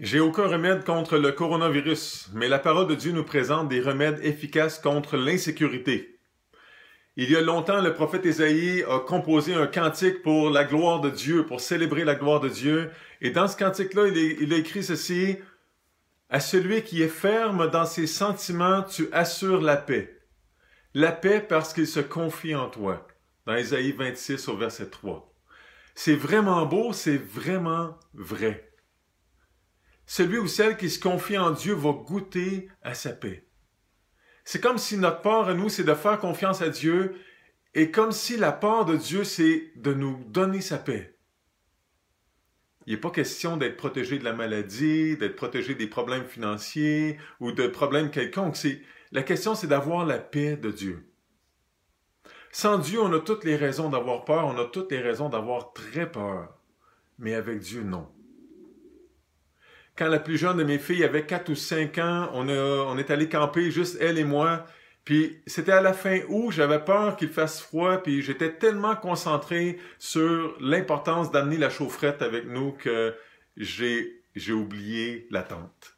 J'ai aucun remède contre le coronavirus, mais la parole de Dieu nous présente des remèdes efficaces contre l'insécurité. Il y a longtemps, le prophète Isaïe a composé un cantique pour la gloire de Dieu, pour célébrer la gloire de Dieu. Et dans ce cantique-là, il, a écrit ceci. À celui qui est ferme dans ses sentiments, tu assures la paix. La paix parce qu'il se confie en toi. Dans Ésaïe 26 au verset 3. C'est vraiment beau, c'est vraiment vrai. Celui ou celle qui se confie en Dieu va goûter à sa paix. C'est comme si notre part à nous, c'est de faire confiance à Dieu, et comme si la part de Dieu, c'est de nous donner sa paix. Il n'est pas question d'être protégé de la maladie, d'être protégé des problèmes financiers ou de problèmes quelconques. La question, c'est d'avoir la paix de Dieu. Sans Dieu, on a toutes les raisons d'avoir peur, on a toutes les raisons d'avoir très peur. Mais avec Dieu, non quand la plus jeune de mes filles avait 4 ou 5 ans, on, est allé camper juste elle et moi. Puis c'était à la fin août, j'avais peur qu'il fasse froid, puis j'étais tellement concentré sur l'importance d'amener la chaufferette avec nous que j'ai oublié la tente.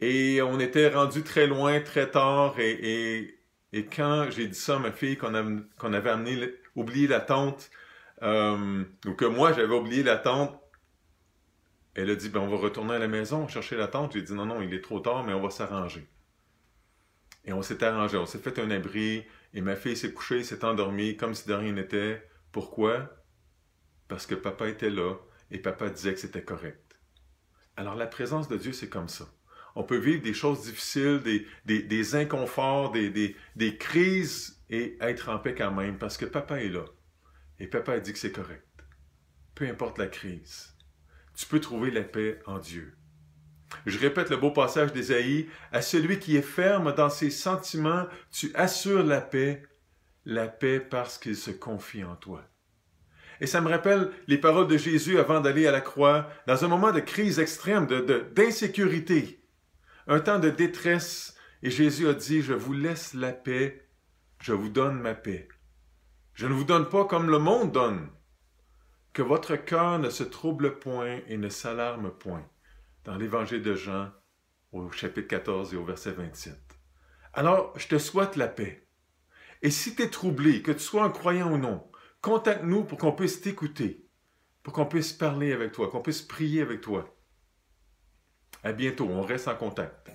Et on était rendu très loin, très tard, et, quand j'ai dit ça à ma fille qu'on avait oublié la tente, euh, ou que moi j'avais oublié la tente, elle a dit, ben, on va retourner à la maison chercher la tente. J'ai dit, non, non, il est trop tard, mais on va s'arranger. Et on s'est arrangé, on s'est fait un abri, et ma fille s'est couchée, s'est endormie comme si de rien n'était. Pourquoi? Parce que papa était là, et papa disait que c'était correct. Alors la présence de Dieu, c'est comme ça. On peut vivre des choses difficiles, des, inconforts, des, des crises, et être en paix quand même, parce que papa est là. Et papa a dit que c'est correct. Peu importe la crise tu peux trouver la paix en Dieu. Je répète le beau passage d'Ésaïe, à celui qui est ferme dans ses sentiments, tu assures la paix, la paix parce qu'il se confie en toi. Et ça me rappelle les paroles de Jésus avant d'aller à la croix, dans un moment de crise extrême, d'insécurité, de, d'insécurité, un temps de détresse, et Jésus a dit, je vous laisse la paix, je vous donne ma paix. Je ne vous donne pas comme le monde donne. Que votre cœur ne se trouble point et ne s'alarme point. Dans l'Évangile de Jean, au chapitre 14 et au verset 27. Alors, je te souhaite la paix. Et si tu es troublé, que tu sois un croyant ou non, contacte-nous pour qu'on puisse t'écouter, pour qu'on puisse parler avec toi, qu'on puisse prier avec toi. À bientôt, on reste en contact.